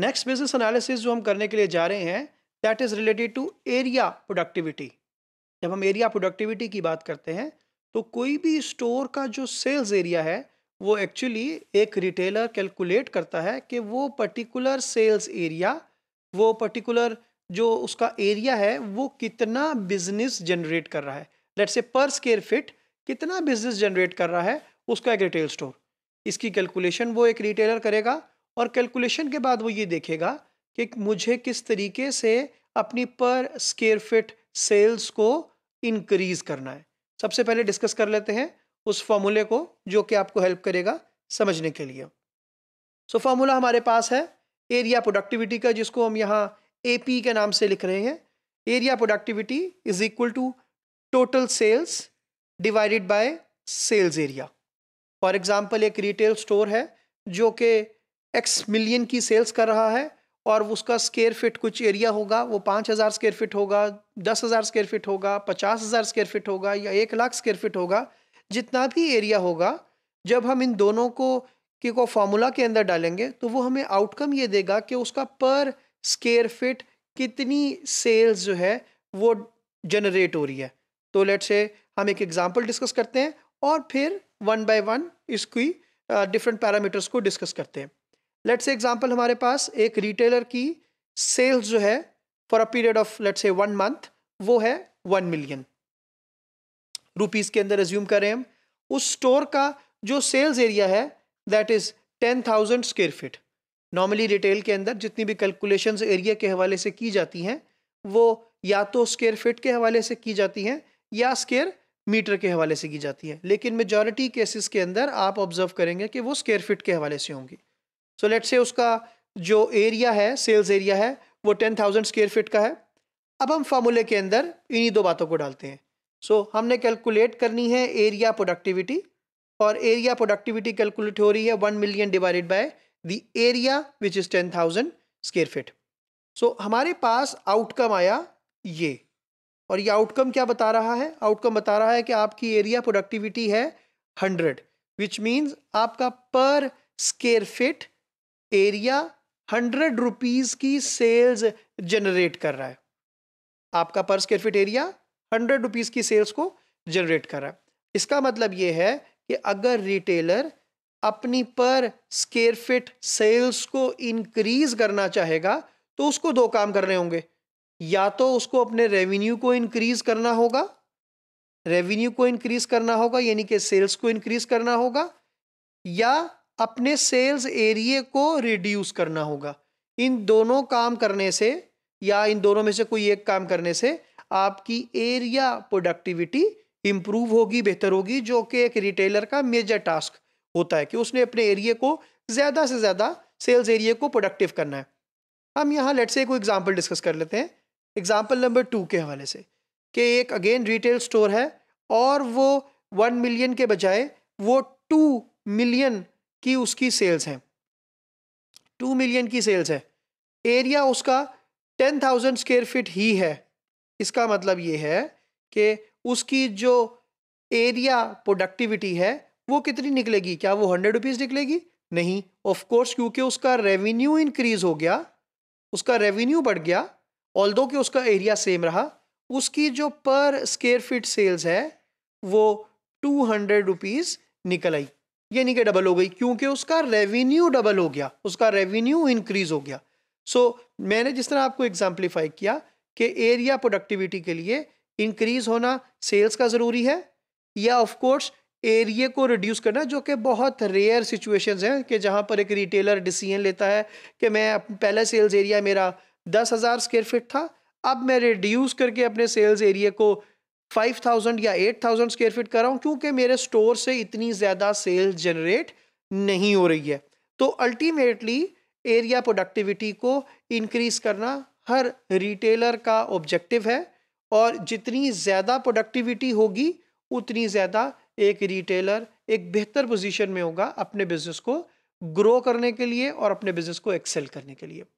next business analysis जो हम करने के लिए जा रहे हैं that is related to area productivity जब हम एरिया प्रोडक्टिविटी की बात करते हैं तो कोई भी स्टोर का जो सेल्स एरिया है वो एक्चुअली एक रिटेलर कैलकुलेट करता है कि वो पर्टिकुलर सेल्स एरिया वो पर्टिकुलर जो उसका एरिया है वो कितना बिजनेस जनरेट कर रहा है let's say per square feet कितना बिजनेस जनरेट कर रहा है उसका एक रिटेल स्टोर इसकी कैलकुलेशन वो एक रिटेलर करेगा और कैलकुलेशन के बाद वो ये देखेगा कि मुझे किस तरीके से अपनी पर स्केयर फिट सेल्स को इंक्रीज करना है सबसे पहले डिस्कस कर लेते हैं उस फॉर्मूले को जो कि आपको हेल्प करेगा समझने के लिए सो so, फॉर्मूला हमारे पास है एरिया प्रोडक्टिविटी का जिसको हम यहाँ ए के नाम से लिख रहे हैं area productivity is equal to total sales divided by sales area for example एक रिटेल स्टोर है जो कि एक्स मिलियन की सेल्स कर रहा है और उसका स्केयर फिट कुछ एरिया होगा वो पाँच हज़ार स्केयर फिट होगा दस हज़ार स्केयर फिट होगा पचास हज़ार स्केयर फिट होगा या एक लाख स्केयर फिट होगा जितना भी एरिया होगा जब हम इन दोनों को कि को फार्मूला के अंदर डालेंगे तो वो हमें आउटकम ये देगा कि उसका पर स्केयर फिट कितनी सेल्स जो है वो जनरेट हो रही है तो लेट से हम एक एग्जांपल डिस्कस करते हैं और फिर वन बाय वन इसकी डिफरेंट uh, पैरामीटर्स को डिस्कस करते हैं लेट्स एग्जाम्पल हमारे पास एक रिटेलर की सेल्स जो है for a period of let's say one month वो है वन मिलियन रुपीज के अंदर एज्यूम करें हम उस स्टोर का जो सेल्स एरिया है that is ten thousand square feet normally retail के अंदर जितनी भी कैलकुलेशन एरिया के हवाले से की जाती हैं वो या तो स्क्वेयर फिट के हवाले से की जाती हैं या स्केयर मीटर के हवाले से की जाती है लेकिन मेजॉरिटी केसेस के अंदर आप ऑब्जर्व करेंगे कि वो स्केयर फिट के हवाले से होंगी सो लेट से उसका जो एरिया है सेल्स एरिया है वो टेन थाउजेंड स्क्वेयर फिट का है अब हम फार्मूले के अंदर इन्हीं दो बातों को डालते हैं सो so, हमने कैलकुलेट करनी है एरिया प्रोडक्टिविटी और एरिया प्रोडक्टिविटी कैलकुलेट हो रही है one million divided by the area which is ten thousand square feet so हमारे पास आउटकम आया ये और ये आउटकम क्या बता रहा है आउटकम बता रहा है कि आपकी एरिया प्रोडक्टिविटी है हंड्रेड विच मीन्स आपका per square feet area hundred rupees की सेल्स जनरेट कर रहा है आपका per square feet area hundred rupees की सेल्स को जनरेट कर रहा है इसका मतलब यह है कि अगर रिटेलर अपनी पर स्क्वेयर फिट सेल्स को इंक्रीज करना चाहेगा तो उसको दो काम करने होंगे या तो उसको अपने रेवेन्यू को इंक्रीज करना होगा रेवेन्यू को इंक्रीज करना होगा यानी कि सेल्स को इंक्रीज करना होगा या अपने सेल्स एरिए को रिड्यूस करना होगा इन दोनों काम करने से या इन दोनों में से कोई एक काम करने से आपकी एरिया प्रोडक्टिविटी इम्प्रूव होगी बेहतर होगी जो कि एक रिटेलर का मेजर टास्क होता है कि उसने अपने एरिए को ज़्यादा से ज़्यादा सेल्स एरिए को प्रोडक्टिव करना है हम यहाँ लेट से एक एग्जाम्पल डिस्कस कर लेते हैं एग्जाम्पल नंबर टू के हवाले से कि एक अगेन रिटेल स्टोर है और वो वन मिलियन के बजाय वो टू मिलियन की उसकी सेल्स हैं टू मिलियन की सेल्स है एरिया उसका टेन थाउजेंड स्क्वेयर फीट ही है इसका मतलब ये है कि उसकी जो एरिया प्रोडक्टिविटी है वो कितनी निकलेगी क्या वो हंड्रेड रुपीज़ निकलेगी नहीं ऑफ कोर्स क्योंकि उसका रेवेन्यू इंक्रीज हो गया उसका रेवेन्यू बढ़ गया ऑल दो कि उसका एरिया सेम रहा उसकी जो पर स्क्वेयर फिट सेल्स है वो टू हंड्रेड रुपीज़ निकल आई यानी कि डबल हो गई क्योंकि उसका रेवेन्यू डबल हो गया उसका रेवेन्यू इंक्रीज हो गया सो so, मैंने जिस तरह आपको एग्जाम्पलीफाई किया कि एरिया प्रोडक्टिविटी के लिए इंक्रीज होना सेल्स का ज़रूरी है या ऑफ कोर्स एरिए को रिड्यूस करना जो कि बहुत रेयर सिचुएशंस हैं कि जहाँ पर एक रिटेलर डिसीजन लेता है कि मैं पहले सेल्स एरिया मेरा दस हज़ार स्क्वेयर फिट था अब मैं रिड्यूस करके अपने सेल्स एरिए को 5000 या 8000 स्क्र फीट कर रहा हूँ क्योंकि मेरे स्टोर से इतनी ज़्यादा सेल जनरेट नहीं हो रही है तो अल्टीमेटली एरिया प्रोडक्टिविटी को इनक्रीज़ करना हर रिटेलर का ऑब्जेक्टिव है और जितनी ज़्यादा प्रोडक्टिविटी होगी उतनी ज़्यादा एक रिटेलर एक बेहतर पोजीशन में होगा अपने बिजनेस को ग्रो करने के लिए और अपने बिजनेस को एक्सेल करने के लिए